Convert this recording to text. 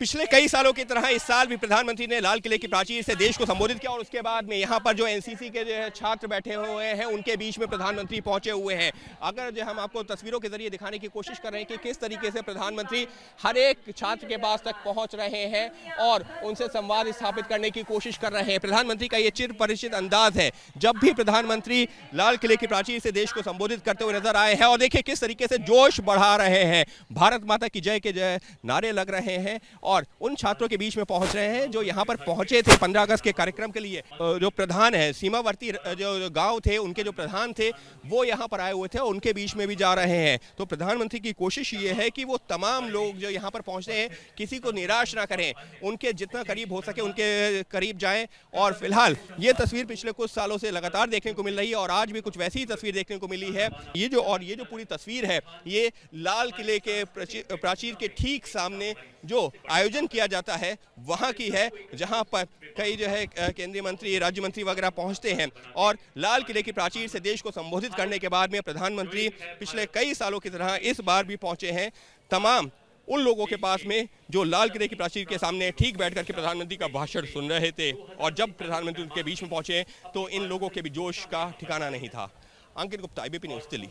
पिछले कई सालों की तरह इस साल भी प्रधानमंत्री ने लाल किले की प्राचीर से देश को संबोधित किया और उसके बाद में यहाँ पर जो एनसीसी के जो है छात्र बैठे हुए हैं उनके बीच में प्रधानमंत्री पहुंचे हुए हैं अगर जो हम आपको तस्वीरों के जरिए दिखाने की कोशिश कर रहे हैं कि किस तरीके से प्रधानमंत्री हर एक छात्र के पास तक पहुँच रहे हैं और उनसे संवाद स्थापित करने की कोशिश कर रहे हैं प्रधानमंत्री का ये चिर परिचित अंदाज है जब भी प्रधानमंत्री लाल किले की प्राचीर से देश को संबोधित करते हुए नजर आए हैं और देखिए किस तरीके से जोश बढ़ा रहे हैं भारत माता की जय के जय नारे लग रहे हैं और उन छात्रों के बीच में पहुंच रहे हैं जो यहाँ पर पहुंचे थे पंद्रह अगस्त के कार्यक्रम के लिए जो प्रधान है सीमावर्ती जो गाँव थे उनके जो प्रधान थे वो यहाँ पर आए हुए थे और उनके बीच में भी जा रहे हैं तो प्रधानमंत्री की कोशिश ये है कि वो तमाम लोग जो यहाँ पर पहुँचते हैं किसी को निराश ना करें उनके जितना करीब हो सके उनके करीब जाएँ और फिलहाल ये तस्वीर पिछले कुछ सालों से लगातार देखने को मिल रही है और आज भी कुछ वैसी ही तस्वीर देखने को मिली है ये जो और ये जो पूरी तस्वीर है ये लाल किले के प्राचीर के ठीक सामने जो आयोजन किया जाता है वहाँ की है जहाँ पर कई जो है केंद्रीय मंत्री राज्य मंत्री वगैरह पहुँचते हैं और लाल किले की प्राचीर से देश को संबोधित करने के बाद में प्रधानमंत्री पिछले कई सालों की तरह इस बार भी पहुँचे हैं तमाम उन लोगों के पास में जो लाल किले की प्राचीर के सामने ठीक बैठ करके प्रधानमंत्री का भाषण सुन रहे थे और जब प्रधानमंत्री उनके बीच में पहुंचे तो इन लोगों के भी जोश का ठिकाना नहीं था अंकित गुप्ता पी न्यूज दिल्ली